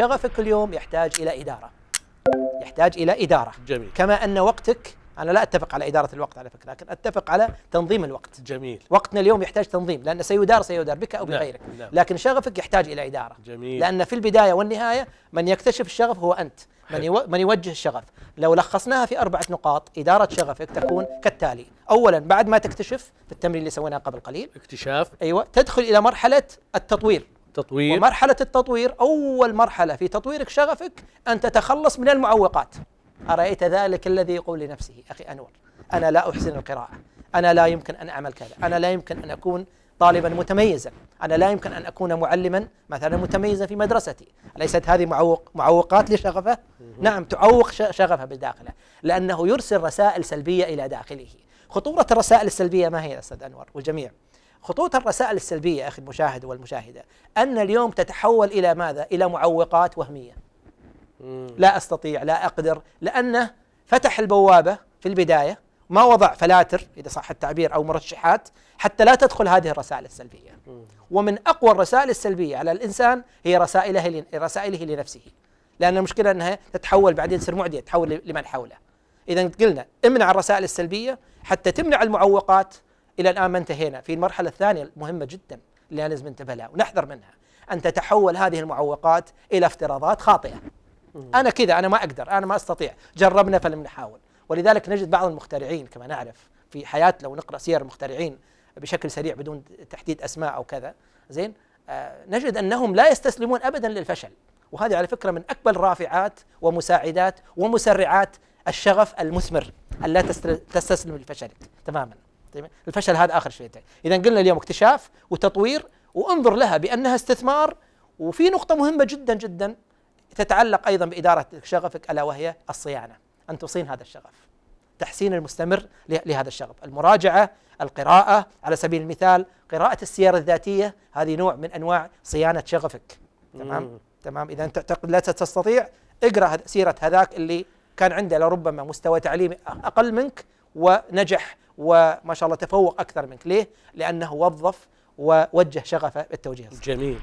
شغفك اليوم يحتاج إلى إدارة يحتاج إلى إدارة جميل كما أن وقتك أنا لا أتفق على إدارة الوقت على فكرة لكن أتفق على تنظيم الوقت جميل وقتنا اليوم يحتاج تنظيم لأن سيدار سيدار بك أو نعم، بغيرك نعم. نعم. لكن شغفك يحتاج إلى إدارة جميل لأن في البداية والنهاية من يكتشف الشغف هو أنت من, من يوجه الشغف لو لخصناها في أربعة نقاط إدارة شغفك تكون كالتالي أولا بعد ما تكتشف في التمرين اللي سويناه قبل قليل اكتشاف أيوة تدخل إلى مرحلة التطوير تطوير ومرحلة التطوير أول مرحلة في تطويرك شغفك أن تتخلص من المعوقات أرأيت ذلك الذي يقول لنفسه أخي أنور أنا لا أحسن القراءة أنا لا يمكن أن أعمل كذا أنا لا يمكن أن أكون طالبا متميزا أنا لا يمكن أن أكون معلما مثلا متميزا في مدرستي أليست هذه معوق معوقات لشغفه؟ نعم تعوق شغفه بداخله لأنه يرسل رسائل سلبية إلى داخله خطورة الرسائل السلبية ما هي أستاذ أنور والجميع خطوط الرسائل السلبية أخي المشاهد والمشاهدة أن اليوم تتحول إلى ماذا؟ إلى معوقات وهمية لا أستطيع لا أقدر لأنه فتح البوابة في البداية ما وضع فلاتر إذا صح التعبير أو مرشحات حتى لا تدخل هذه الرسائل السلبية ومن أقوى الرسائل السلبية على الإنسان هي رسائله رسائله لنفسه لأن المشكلة أنها تتحول بعدين تصير معدية تتحول لمن حوله إذا قلنا امنع الرسائل السلبية حتى تمنع المعوقات الى الان ما انتهينا في المرحله الثانيه المهمه جدا اللي لازم ننتبه لها ونحذر منها ان تتحول هذه المعوقات الى افتراضات خاطئه انا كذا انا ما اقدر انا ما استطيع جربنا فلم نحاول ولذلك نجد بعض المخترعين كما نعرف في حياه لو نقرا سير المخترعين بشكل سريع بدون تحديد اسماء او كذا زين آه نجد انهم لا يستسلمون ابدا للفشل وهذه على فكره من اكبر رافعات ومساعدات ومسرعات الشغف المثمر ان لا تستسلم لفشلك تماما طيب الفشل هذا اخر شيء طيب، اذا قلنا اليوم اكتشاف وتطوير وانظر لها بانها استثمار وفي نقطه مهمه جدا جدا تتعلق ايضا باداره شغفك الا وهي الصيانه ان تصين هذا الشغف التحسين المستمر لهذا الشغف المراجعة القراءة على سبيل المثال قراءة السير الذاتية هذه نوع من أنواع صيانة شغفك تمام مم. تمام إذا أنت تعتقد لا تستطيع اقرأ سيرة هذاك اللي كان عنده لربما مستوى تعليمي أقل منك ونجح وما شاء الله تفوق أكثر منك ليه؟ لأنه وظف ووجه شغفه بالتوجيه الصحيح. جميل